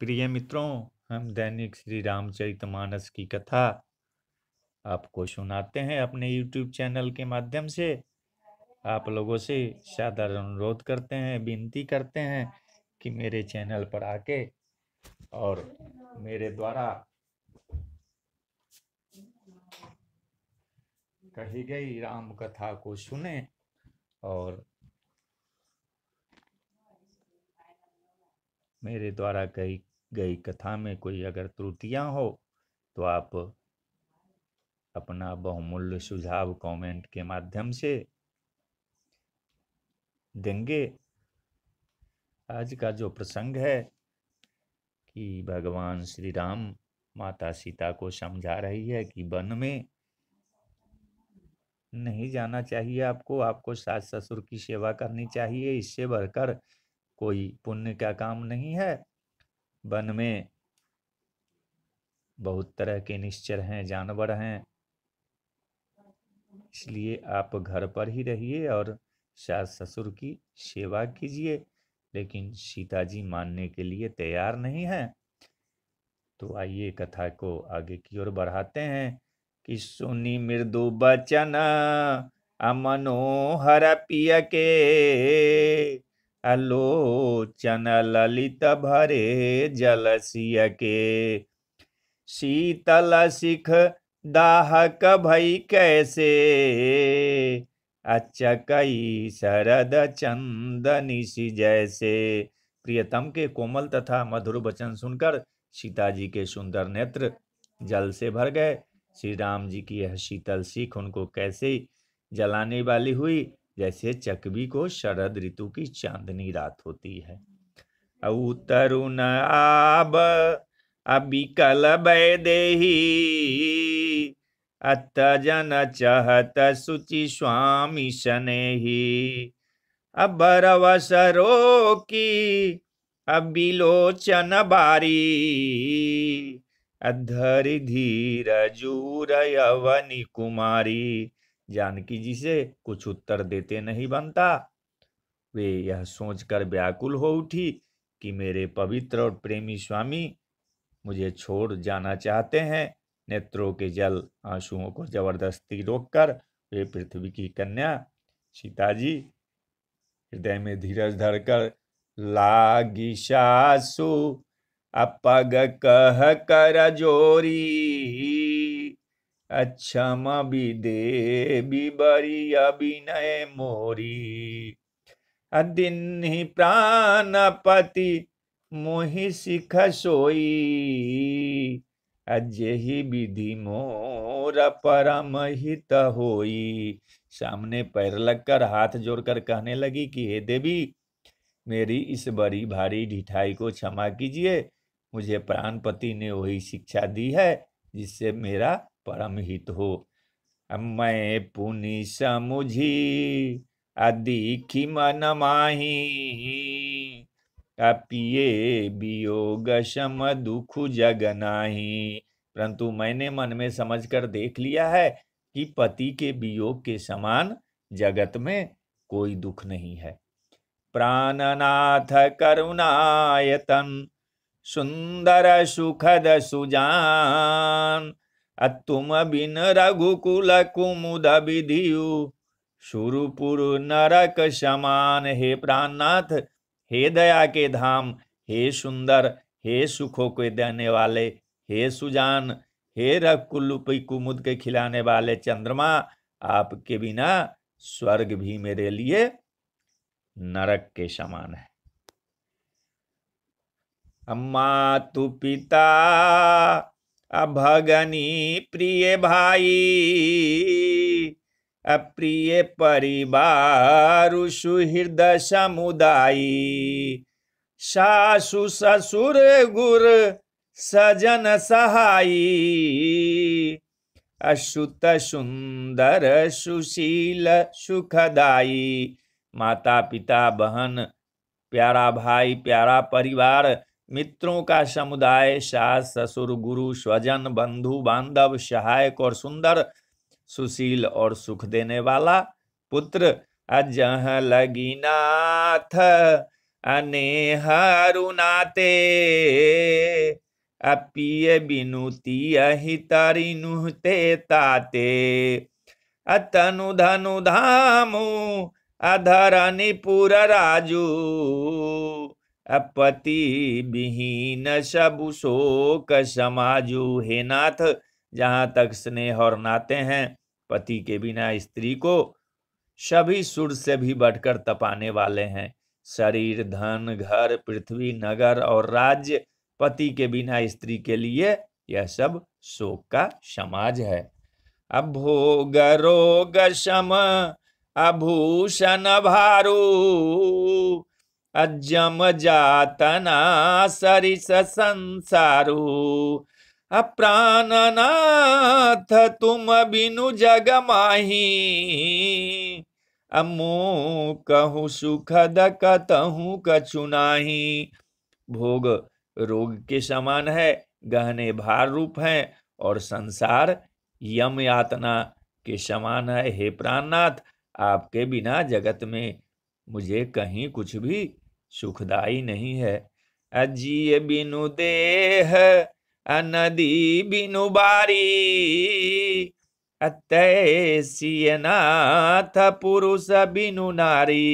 प्रिय मित्रों हम दैनिक श्री मानस की कथा आपको सुनाते हैं अपने यूट्यूब चैनल के माध्यम से आप लोगों से सादर अनुरोध करते हैं विनती करते हैं कि मेरे चैनल पर आके और मेरे द्वारा कही गई राम कथा को सुने और मेरे द्वारा कही गई कथा में कोई अगर त्रुटियां हो तो आप अपना बहुमूल्य सुझाव कमेंट के माध्यम से देंगे आज का जो प्रसंग है कि भगवान श्री राम माता सीता को समझा रही है कि वन में नहीं जाना चाहिए आपको आपको सास ससुर की सेवा करनी चाहिए इससे बढ़कर कोई पुण्य का काम नहीं है वन में बहुत तरह के निश्चर हैं जानवर हैं इसलिए आप घर पर ही रहिए और सास ससुर की सेवा कीजिए लेकिन सीता जी मानने के लिए तैयार नहीं हैं तो आइए कथा को आगे की ओर बढ़ाते हैं कि सुनी मृदु बचन अमनोहर पिय के आलोचन ललित भरे जलसिय के शीतल सिख दाहक भई कैसे अचकई शरद चंद निशि जैसे प्रियतम के कोमल तथा मधुर वचन सुनकर सीता जी के सुंदर नेत्र जल से भर गए श्री राम जी की यह शीतल सीख उनको कैसे जलाने वाली हुई जैसे चकबी को शरद ऋतु की चांदनी रात होती है उतरुण हम्म। आब अबिकल दे अत जन चहत सुचि स्वामी शनेही अबरव सरो की लोचन बारी अधर धीर जूर यवनी कुमारी जानकी जी से कुछ उत्तर देते नहीं बनता वे यह सोचकर व्याकुल हो उठी कि मेरे पवित्र और प्रेमी स्वामी मुझे छोड़ जाना चाहते हैं नेत्रों के जल आंसुओं को जबरदस्ती रोककर वे पृथ्वी की कन्या सीताजी हृदय में धीरज धरकर लागी सासु अपग कह कर जोरी अक्षमा अच्छा विदे बिबरी अभिनय मोरी प्राण पति मोहि सिख सोई ही विधि मोर परम हित होई सामने पैर लगकर हाथ जोड़कर कहने लगी कि हे देवी मेरी इस बड़ी भारी ढिठाई को क्षमा कीजिए मुझे प्राणपति ने वही शिक्षा दी है जिससे मेरा परम हित हो मैं पुनि समुझी अदीखी मन माही अपिये वियोग सम दुख जगनाही परंतु मैंने मन में समझकर देख लिया है कि पति के वियोग के समान जगत में कोई दुख नहीं है प्राणनाथ करुणायतन सुंदर सुखद सुजान तुम बिन रघुकुल कुमुद विधियु शुरुपुर नरक समान हे प्राणनाथ हे दया के धाम हे सुंदर हे सुखों के देने वाले हे सुजान हे रघुकुल कुमुद के खिलाने वाले चंद्रमा आपके बिना स्वर्ग भी मेरे लिए नरक के समान है अम्मा तु पिता अभगनी प्रिय भाई अप्रिय परिवार सुहृद समुदायी सासु ससुर गुर सजन सहाई अशुत सुंदर सुशील सुखदाई माता पिता बहन प्यारा भाई प्यारा परिवार मित्रों का समुदाय सास ससुर गुरु स्वजन बंधु बांधव सहायक और सुंदर सुशील और सुख देने वाला पुत्र अजह लगीनाथ अनेहरुनाते अपिय बिनुति अहितरिनुहते ताते अतनु धनु धामु अधर निपुर राजू पति विहीन सब शोक समाजु हे नाथ जहाँ तक स्नेह और नाते हैं पति के बिना स्त्री को सभी सुर से भी बढ़कर तपाने वाले हैं शरीर धन घर पृथ्वी नगर और राज्य पति के बिना स्त्री के लिए यह सब शोक का समाज है अभोग रोग सम अभूषण भारू अजम जातना सरिस संसारु अप्राणनाथ तुम बिनु जग माही अमो कहूँ सुखद कहूँ कछु नाही भोग रोग के समान है गहने भार रूप है और संसार यम यातना के समान है हे प्राणनाथ आपके बिना जगत में मुझे कहीं कुछ भी सुखदाई नहीं है अजीय बिनु देह अनदी बिनु बारी अतय नाथ पुरुष बिनु नारी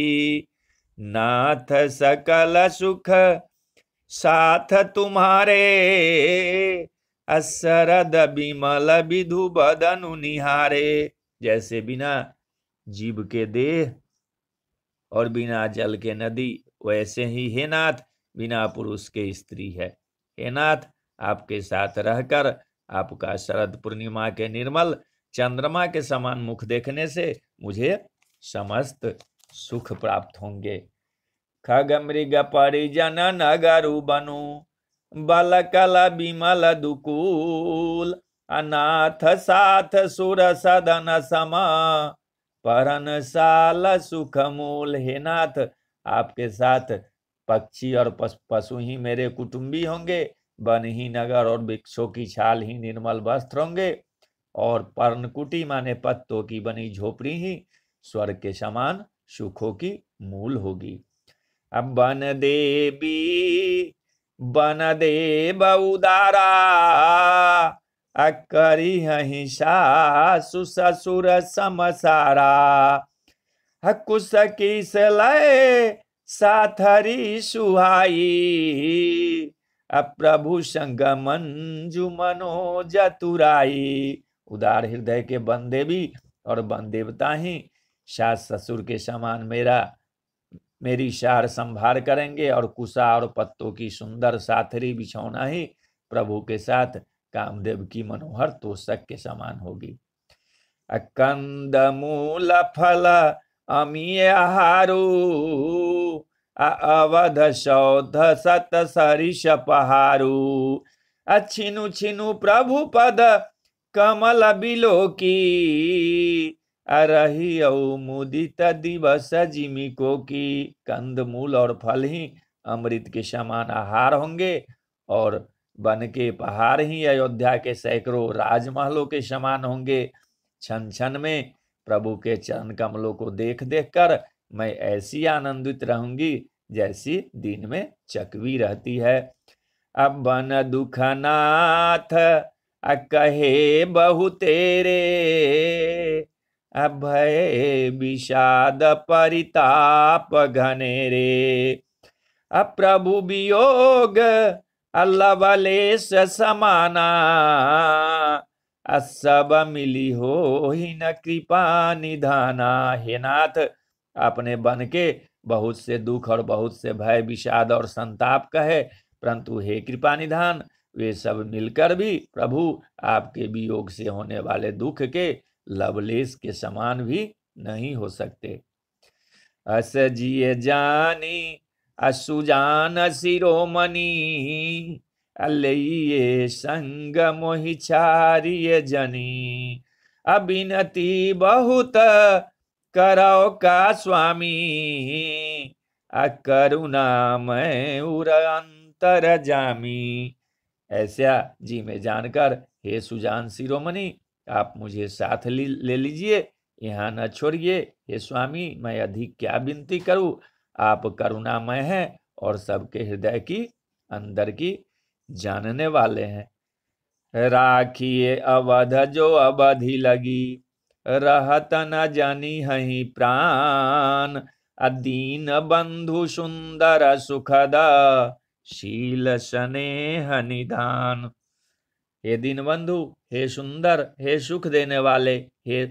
नाथ सकल सुख साथ तुम्हारे असरद बिमल विधु बदनु निहारे जैसे बिना जीव के देह और बिना जल के नदी वैसे ही हे नाथ बिना पुरुष के स्त्री है हे नाथ आपके साथ रहकर आपका शरद पूर्णिमा के निर्मल चंद्रमा के समान मुख देखने से मुझे समस्त सुख प्राप्त होंगे खग मृग परिजन नगरु बनु बल कल बिमल दुकूल अनाथ साथ सुर सदन समा सुख मूल हे नाथ आपके साथ पक्षी और पशु ही मेरे कुटुंबी होंगे बन ही नगर और वृक्षों की छाल ही निर्मल वस्त्र होंगे और पर्णकुटी माने पत्तों की बनी झोपड़ी ही स्वर्ग के समान सुखों की मूल होगी अब बन देवी बन देव उदारा अकरी हिंसा सुससुर समसारा हकु सकी लय साथरी सुहाई अप्रभु संगमन मनो जतुराई उदार हृदय के बन देवी और बन देवता ही सास ससुर के समान मेरा मेरी शार संभार करेंगे और कुसा और पत्तों की सुंदर साथरी बिछौना ही प्रभु के साथ कामदेव की मनोहर तोषक के समान होगी कंद मूल फल अमी हारू अवध सौध सत सरिष पहारू अछिनु छिनु प्रभु पद कमल की अरही मुदित दिवस जिमिको की कंद मूल और फल ही अमृत के समान आहार होंगे और बन के पहाड़ ही अयोध्या के सैकड़ों राजमहलों के समान होंगे छन छन में प्रभु के चरण कमलों को देख देख कर मैं ऐसी आनंदित रहूंगी जैसी दिन में चकवी रहती है अब बन दुखनाथ कहे बहु तेरे अभय विषाद परिताप घने रे प्रभु वियोग अल्लावलेश समाना असब मिली हो ही न कृपा निधाना हे नाथ आपने बन के बहुत से दुख और बहुत से भय विषाद और संताप कहे परंतु हे कृपा निधान वे सब मिलकर भी प्रभु आपके वियोग से होने वाले दुख के लवलेश के समान भी नहीं हो सकते अस जिए जानी असुजान शिरोमणि अलये संग मोहि जनी अभिनती बहुत करो का स्वामी अकरुणा मैं उर अंतर जामी ऐसा जी में जानकर हे सुजान शिरोमणि आप मुझे साथ ले लीजिए यहाँ न छोड़िए हे स्वामी मैं अधिक क्या विनती करूँ आप करुणामय हैं और सबके हृदय की अंदर की जानने वाले हैं राखिए अवध जो अवधि लगी रहत न जानी हही प्राण अदीन बंधु सुंदर सुखद शील स्नेह निधान हे दीन बंधु हे सुंदर हे सुख देने वाले हे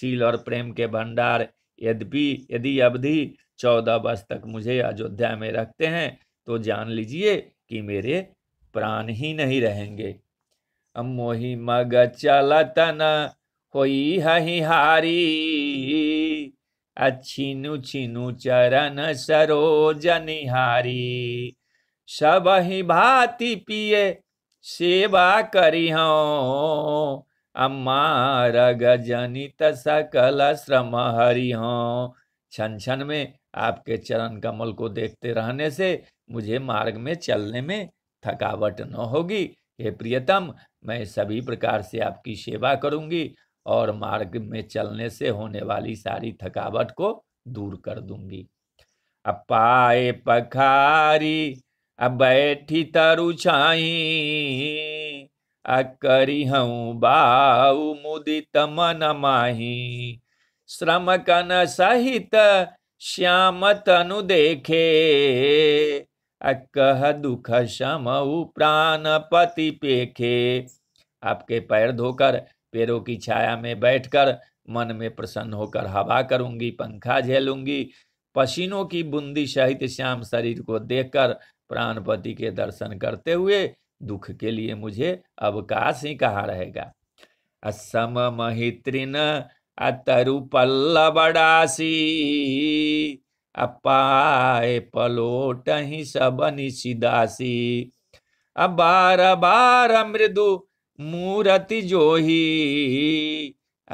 शील और प्रेम के भंडार यद्यपि यदि अवधि चौदह वर्ष तक मुझे अयोध्या में रखते हैं तो जान लीजिए कि मेरे प्राण ही नहीं रहेंगे हम मोही मग चलतन होई अच्छी नु छिनु चरण सरोज निहारी सब ही भाती पिए सेवा करी अम्मा रग जनित सकल श्रम हरि हों क्षण क्षण में आपके चरण कमल को देखते रहने से मुझे मार्ग में चलने में थकावट न होगी हे प्रियतम मैं सभी प्रकार से आपकी सेवा करूंगी और मार्ग में चलने से होने वाली सारी थकावट को दूर कर दूंगी अपाए पखारी अब बैठी तरु छाई अकरी हूँ बाऊ मुदित मन माही श्रमकन सहित श्याम तनु देखे अकह दुख शम पति पेखे आपके पैर धोकर पैरों की छाया में बैठकर मन में प्रसन्न होकर हवा करूंगी पंखा झेलूंगी पसीनों की बूंदी सहित श्याम शरीर को देखकर प्राणपति के दर्शन करते हुए दुख के लिए मुझे अवकाश ही कहा रहेगा असम महित्रिन अतरु పల్లబడాసి अपाए पलोट ही सब निशिदासी अबार बार मृदु मूरति जोही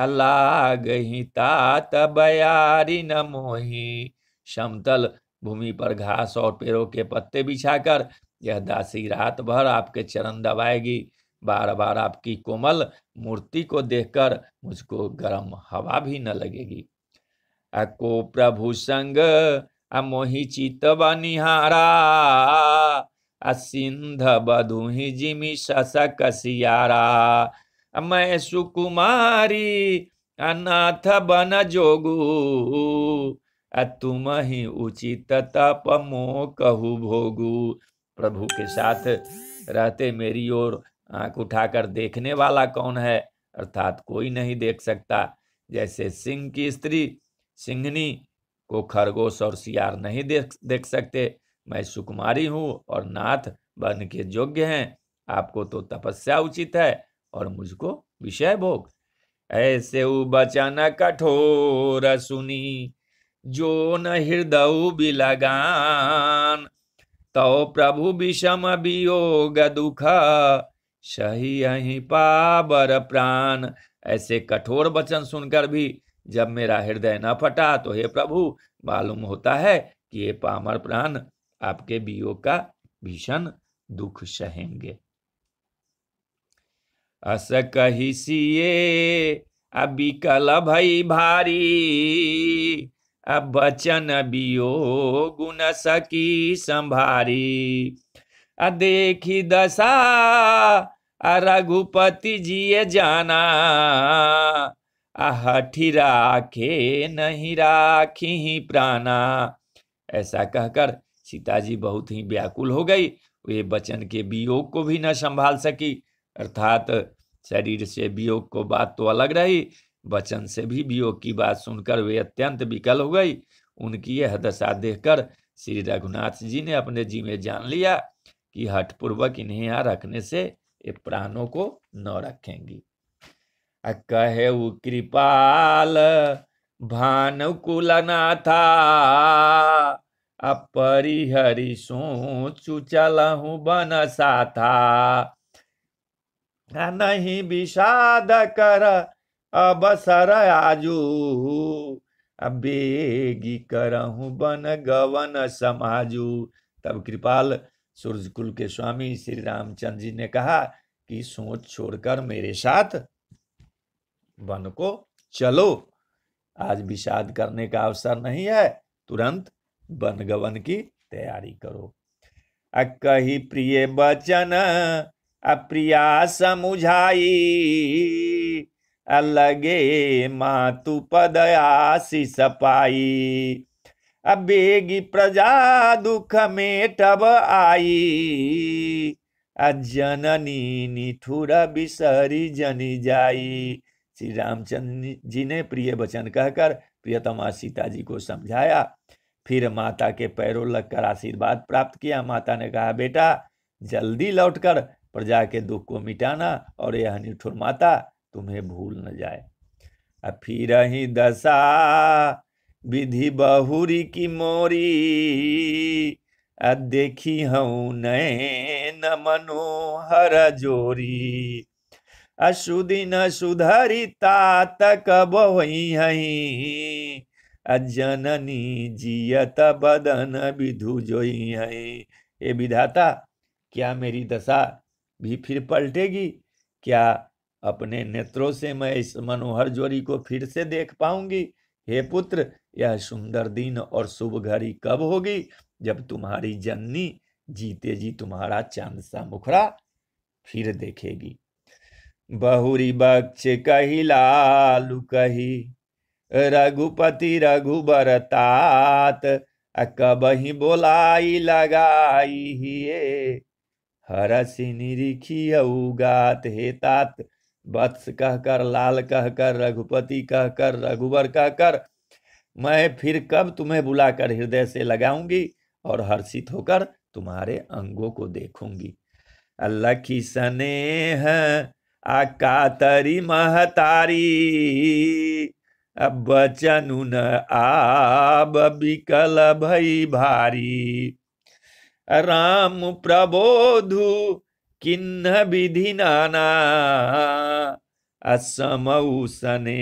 अलाग ही तात बयारी न मोही समतल भूमि पर घास और पेड़ों के पत्ते बिछाकर यह दासी रात भर आपके चरण दबाएगी बार बार आपकी कोमल मूर्ति को देखकर मुझको गर्म हवा भी न लगेगी अको प्रभु संग अमोही चित बनिहारा असिंध बधुहि जिमी शशक सियारा मैं सुकुमारी अनाथ बन जोगू तुम ही उचित तप मो कहू भोगू प्रभु के साथ रहते मेरी ओर आंख उठाकर देखने वाला कौन है अर्थात कोई नहीं देख सकता जैसे सिंह की स्त्री सिंहनी को खरगोश और सियार नहीं देख देख सकते मैं सुकुमारी हूँ और नाथ बन के योग्य हैं आपको तो तपस्या उचित है और मुझको विषय भोग ऐसे बचन कठोर सुनी जो न हृदय बिलगान तो प्रभु विषम वियोग दुख सही अही पाबर प्राण ऐसे कठोर वचन सुनकर भी जब मेरा हृदय न फटा तो हे प्रभु मालूम होता है कि ये पामर प्राण आपके वियोग का भीषण दुख सहेंगे अस कही सीए अबिकल भई भारी अब वचन बियो गुण सकी संभारी देखी दशा रघुपति जी जाना हठी राखे नहीं राखी ही प्राणा ऐसा कहकर सीता जी बहुत ही व्याकुल हो गई वे बचन के वियोग को भी न संभाल सकी अर्थात शरीर से वियोग को बात तो अलग रही बचन से भी वियोग की बात सुनकर वे अत्यंत विकल हो गई उनकी यह दशा देखकर श्री रघुनाथ जी ने अपने जी में जान लिया कि हठपूर्वक इन्हें यहाँ रखने से ये प्राणों को न रखेंगी कहे कृपाल था भानुकुलनाथा सो चुचल हूं बन सा था नहीं विषाद कर सर आजू बेगी करहूँ बन गवन समाजू तब कृपाल सूर्य कुल के स्वामी श्री रामचंद्र जी ने कहा कि सोच छोड़कर मेरे साथ वन को चलो आज विषाद करने का अवसर नहीं है तुरंत वनगवन की तैयारी करो कही प्रिय बचन अप्रिया समुझाई अलगे मातु पदयासी सपाई अब बेगी प्रजा दुख में तब आई अजननी निठुर बिसरी जनी जाई श्री रामचंद्र जी ने प्रिय वचन कहकर प्रियतमा सीता जी को समझाया फिर माता के पैरों लगकर आशीर्वाद प्राप्त किया माता ने कहा बेटा जल्दी लौटकर प्रजा के दुख को मिटाना और यह निठुर माता तुम्हें भूल न जाए फिर ही दशा विधि बाहुरी की मोरी आ देखी हूँ न मनोहर जोरी अशुदिन सुधरी तात कब हई जननी जियत बदन विधु जोई हई ए विधाता क्या मेरी दशा भी फिर पलटेगी क्या अपने नेत्रों से मैं इस मनोहर जोरी को फिर से देख पाऊंगी हे पुत्र यह सुंदर दिन और शुभ घड़ी कब होगी जब तुम्हारी जननी जीते जी तुम्हारा चंद सा मुखरा फिर देखेगी बहुरी बक्ष कही लालू कही रघुपति रघु बरतात तात ही बोलाई लगाई हर हरसी निरीखी उगात हे तात वत्स कहकर लाल कहकर रघुपति कहकर रघुवर कहकर मैं फिर कब तुम्हें बुलाकर हृदय से लगाऊंगी और हर्षित होकर तुम्हारे अंगों को देखूंगी लखी सने स्नेह आकातरी महतारी अब बचनु न आब बिकल भई भारी राम प्रबोधु किन्न विधि असमऊ सने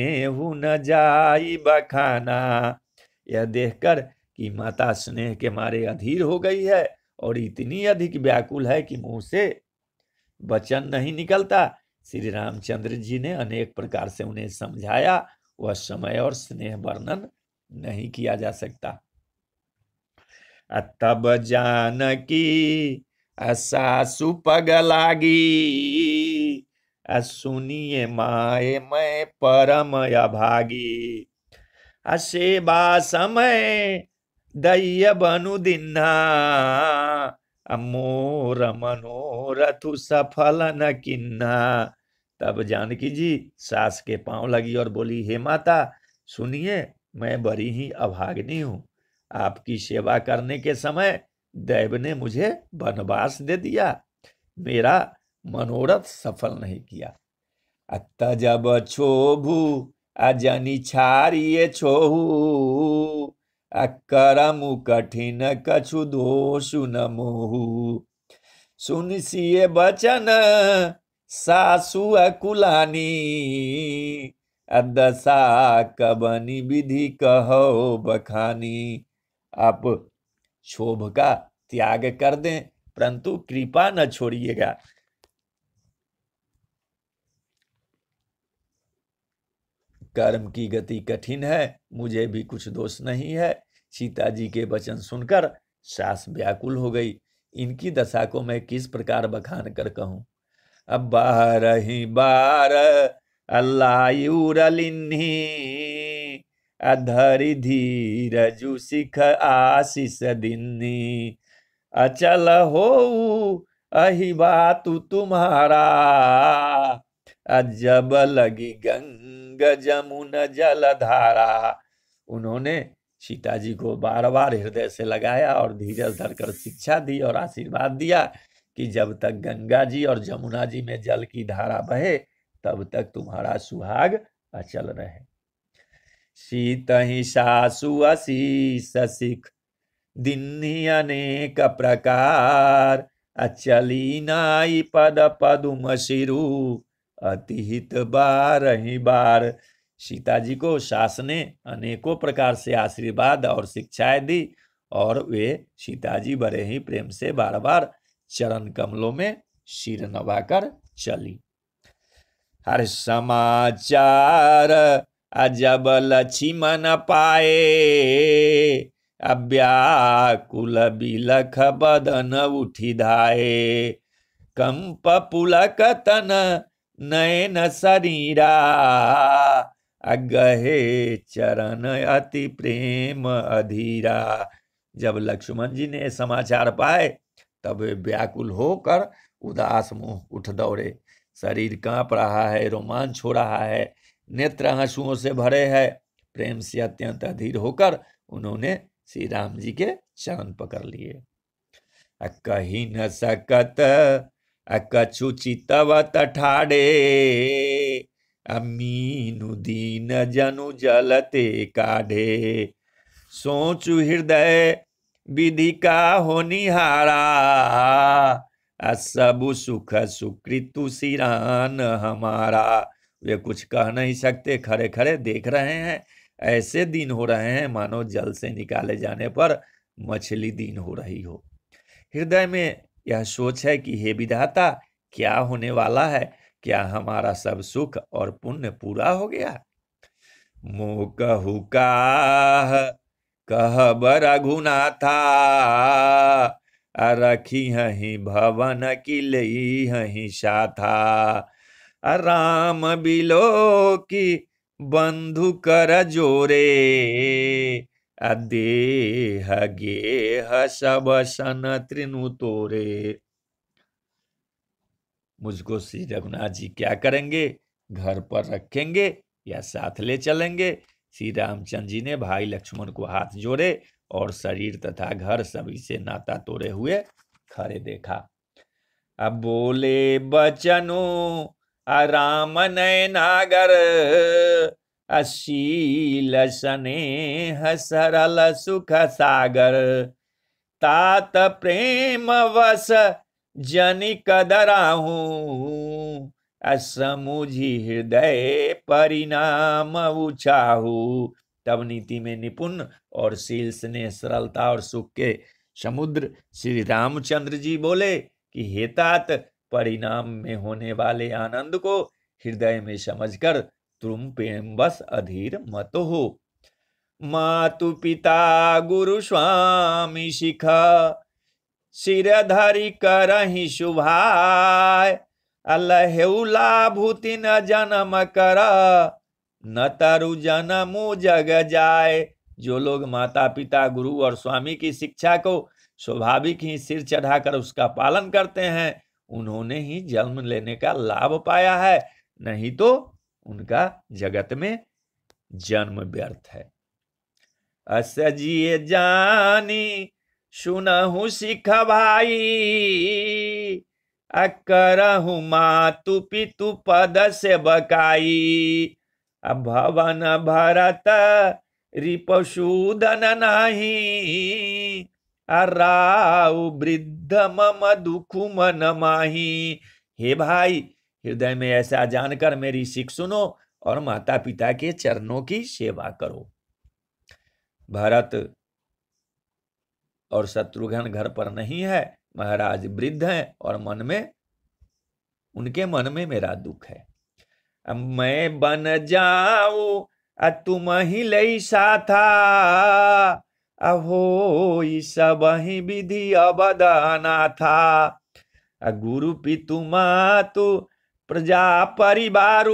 न जाई बखाना यह देखकर कि माता स्नेह के मारे अधीर हो गई है और इतनी अधिक व्याकुल है कि मुंह से वचन नहीं निकलता श्री रामचंद्र जी ने अनेक प्रकार से उन्हें समझाया वह समय और स्नेह वर्णन नहीं किया जा सकता तब जानकी सासु पग लागी सुनिए माए मैं परम अभागी असेबा समय दय्य बनु दिन्हा मोर मनोरथु सफल न किन्हा तब जानकी जी सास के पांव लगी और बोली हे माता सुनिए मैं बड़ी ही अभागनी हूँ आपकी सेवा करने के समय देव ने मुझे वनवास दे दिया मेरा मनोरथ सफल नहीं किया अत जब छोभू अजनी छारिए छोहू अकरम कठिन कछु दोषु न मोहू सुन सिए बचन सासु अकुलानी अदशा कबनी विधि कहो बखानी आप क्षोभ का त्याग कर दें परंतु कृपा न छोड़िएगा कर्म की गति कठिन है मुझे भी कुछ दोष नहीं है सीता जी के वचन सुनकर सास व्याकुल हो गई इनकी दशा को मैं किस प्रकार बखान कर कहूं अब बार ही बार अल्लाह धीर जु सिख आशीष दिन्नी अचल हो अही बात तुम्हारा अजब लगी गंग जमुन धारा उन्होंने सीता जी को बार बार हृदय से लगाया और धीरज धरकर शिक्षा दी और आशीर्वाद दिया कि जब तक गंगा जी और जमुना जी में जल की धारा बहे तब तक तुम्हारा सुहाग अचल रहे शीत सासु अशीष सिख दिन्नी अनेक प्रकार अचली नाई पद पदुम शिरु अतिहित बार ही बार सीता जी को सास ने अनेकों प्रकार से आशीर्वाद और शिक्षाएं दी और वे सीता जी बड़े ही प्रेम से बार बार चरण कमलों में सिर नवाकर चली हर समाचार अजब लक्ष्मण पाए अव्याकुल बिलख बदन उठिधाए कंप पुलक तन नयन शरीरा अगहे चरण अति प्रेम अधीरा जब लक्ष्मण जी ने समाचार पाए तब वे व्याकुल होकर उदास मुंह उठ दौड़े शरीर कांप रहा है रोमांच हो रहा है नेत्र आंसुओं से भरे है प्रेम से अत्यंत अधीर होकर उन्होंने श्री राम जी के चरण पकड़ लिए कही न सकत अकछुचितव अमीनु दीन जनु जलते काढ़े सोचु हृदय विधि का हो निहारा असबु सुख सुकृतु सिरान हमारा वे कुछ कह नहीं सकते खड़े खड़े देख रहे हैं ऐसे दिन हो रहे हैं मानो जल से निकाले जाने पर मछली दिन हो रही हो हृदय में यह सोच है कि हे विधाता क्या होने वाला है क्या हमारा सब सुख और पुण्य पूरा हो गया मोह रखी हही भवन की लई हही साथा राम बिलो की बंधु कर जोरे देह गे सब सन त्रिनु तोरे मुझको श्री रघुनाथ जी क्या करेंगे घर पर रखेंगे या साथ ले चलेंगे श्री रामचंद्र जी ने भाई लक्ष्मण को हाथ जोड़े और शरीर तथा घर सभी से नाता तोड़े हुए खड़े देखा अब बोले बचनो राम नयनागर अशील सने सरल सुख सागर तात प्रेम वस जनि कदराहूँ असमुझी हृदय परिणाम उछाहू तब नीति में निपुण और शील स्नेह सरलता और सुख के समुद्र श्री रामचंद्र जी बोले कि हेतात परिणाम में होने वाले आनंद को हृदय में समझकर तुम प्रेम बस अधीर मत हो मातु पिता गुरु स्वामी शिखा सिरधरि ही शुभाय भूति न जन्म कर न तरु जनमु जग जाए जो लोग माता पिता गुरु और स्वामी की शिक्षा को स्वाभाविक ही सिर चढ़ाकर उसका पालन करते हैं उन्होंने ही जन्म लेने का लाभ पाया है नहीं तो उनका जगत में जन्म व्यर्थ है असजिए जानी सुनहु सिख भाई अकरहु मातु पितु पद से बकाई भवन भरत रिपशूदन नहीं राव वृद्ध मम दुखुम नमाही हे भाई हृदय में ऐसा जानकर मेरी सिख सुनो और माता पिता के चरणों की सेवा करो भरत और शत्रुघ्न घर पर नहीं है महाराज वृद्ध हैं और मन में उनके मन में मेरा दुख है अब मैं बन जाऊ तुम ही लई साथा अहो सब विधि अवदाना था गुरु पितु मातु प्रजा परिवार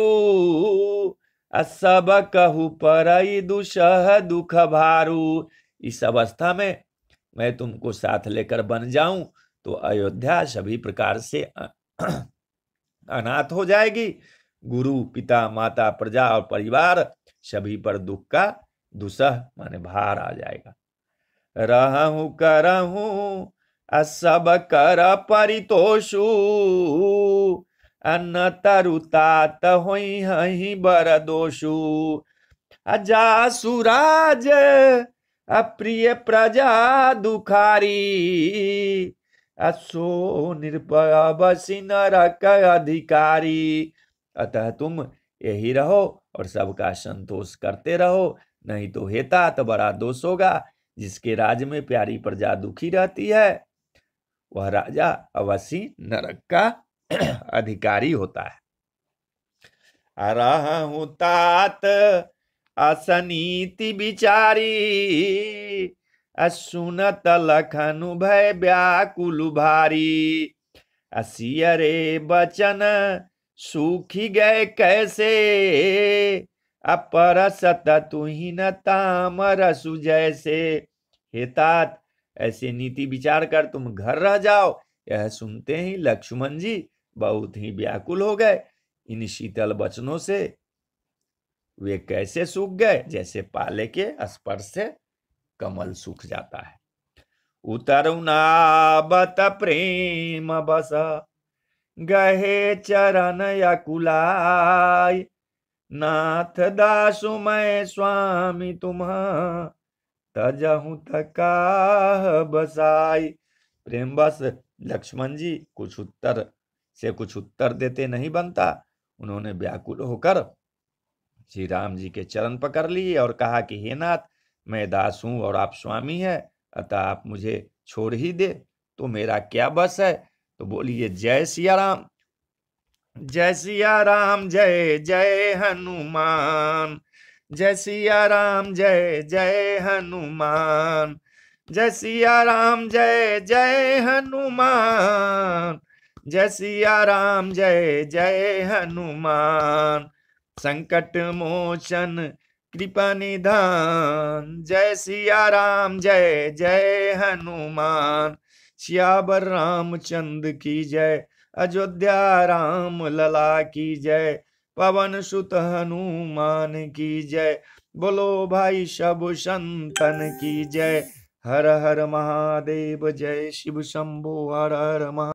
सब कहु पर दुसह दुख भारू इस अवस्था में मैं तुमको साथ लेकर बन जाऊं तो अयोध्या सभी प्रकार से अनाथ हो जाएगी गुरु पिता माता प्रजा और परिवार सभी पर दुख का दुसह माने भार आ जाएगा रहु करहु असब कर परितोषु अन्न तरु तात होई बर दोषु अजा सुराज अप्रिय प्रजा दुखारी असो निरप बसी नरक अधिकारी अतः तुम यही रहो और सबका संतोष करते रहो नहीं तो हेता तो बड़ा दोष होगा जिसके राज में प्यारी प्रजा दुखी रहती है वह राजा अवश्य नरक का अधिकारी होता है तात असनीति बिचारी असुनत लखनु भय व्याकुल भारी असियरे बचन सूखी गए कैसे अपर सत तुहीनतामर सुजय जैसे हेतात ऐसे नीति विचार कर तुम घर रह जाओ यह सुनते ही लक्ष्मण जी बहुत ही व्याकुल हो गए इन शीतल वचनों से वे कैसे सूख गए जैसे पाले के स्पर्श से कमल सूख जाता है उतरुनाबत प्रेम बस गहे चरण अकुलाय नाथ दासु मैं स्वामी तुम्हार तजहू बसाई प्रेम बस लक्ष्मण जी कुछ उत्तर से कुछ उत्तर देते नहीं बनता उन्होंने व्याकुल होकर श्री राम जी के चरण पकड़ लिए और कहा कि हे नाथ मैं दास हूँ और आप स्वामी है अतः आप मुझे छोड़ ही दे तो मेरा क्या बस है तो बोलिए जय सिया राम जय सिया राम जय जय हनुमान जय सिया राम जय जय हनुमान जय सिया राम जय जय हनुमान जय सिया राम जय जय हनुमान संकट मोचन कृपा निधान जय सिया राम जय जय हनुमान श्यावर रामचंद्र की जय अयोध्या राम लला की जय पवन सुत हनुमान की जय बोलो भाई सब संतन की जय हर हर महादेव जय शिव शंभो हर हर महा